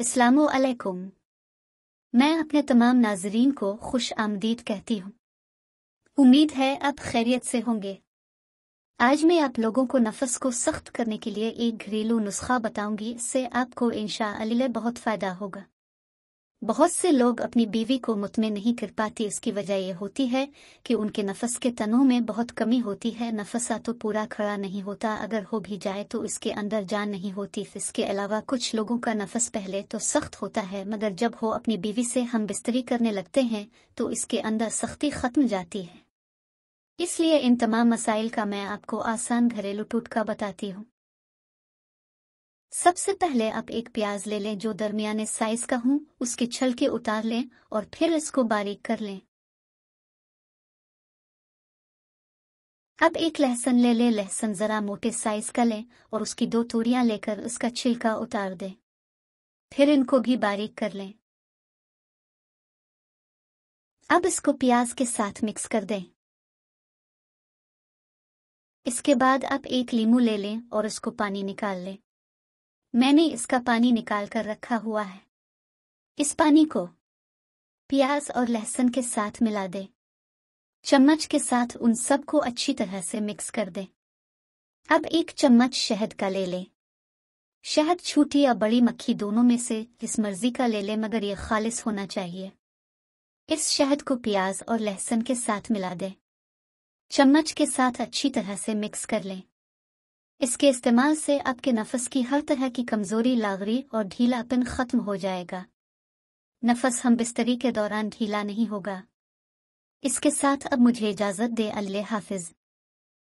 अलैकुम मैं अपने तमाम नाजरीन को खुश आमदीद कहती हूँ उम्मीद है आप खैरियत से होंगे आज मैं आप लोगों को नफस को सख्त करने के लिए एक घरेलू नुस्खा बताऊंगी इससे आपको इंशा बहुत फ़ायदा होगा बहुत से लोग अपनी बीवी को मुतमिन नहीं कर पाती इसकी वजह यह होती है कि उनके नफस के तनों में बहुत कमी होती है नफसा तो पूरा खड़ा नहीं होता अगर हो भी जाए तो इसके अंदर जान नहीं होती इसके अलावा कुछ लोगों का नफस पहले तो सख्त होता है मगर जब हो अपनी बीवी से हम बिस्तरी करने लगते हैं तो इसके अंदर सख्ती खत्म जाती है इसलिए इन तमाम मसाइल का मैं आपको आसान घरेलू टूटका बताती हूँ सबसे पहले आप एक प्याज ले लें जो दरमियाने साइज का हूं उसके छलके उतार लें और फिर इसको बारीक कर लें अब एक लहसन ले लें लहसन जरा मोटे साइज का लें और उसकी दो तोरिया लेकर उसका छिलका उतार दें फिर इनको भी बारीक कर लें अब इसको प्याज के साथ मिक्स कर दें इसके बाद आप एक लीमू ले लें और उसको पानी निकाल लें मैंने इसका पानी निकाल कर रखा हुआ है इस पानी को प्याज और लहसुन के साथ मिला दें चम्मच के साथ उन सबको अच्छी तरह से मिक्स कर दें अब एक चम्मच शहद का ले लें शहद छोटी या बड़ी मक्खी दोनों में से जिस मर्जी का ले लें मगर यह खालिश होना चाहिए इस शहद को प्याज और लहसुन के साथ मिला दें चम्मच के साथ अच्छी तरह से मिक्स कर लें इसके इस्तेमाल से आपके नफस की हर तरह की कमजोरी लागरी और ढीलापन खत्म हो जाएगा नफस हम बिस्तरी के दौरान ढीला नहीं होगा इसके साथ अब मुझे इजाजत दे अल्ले हाफिज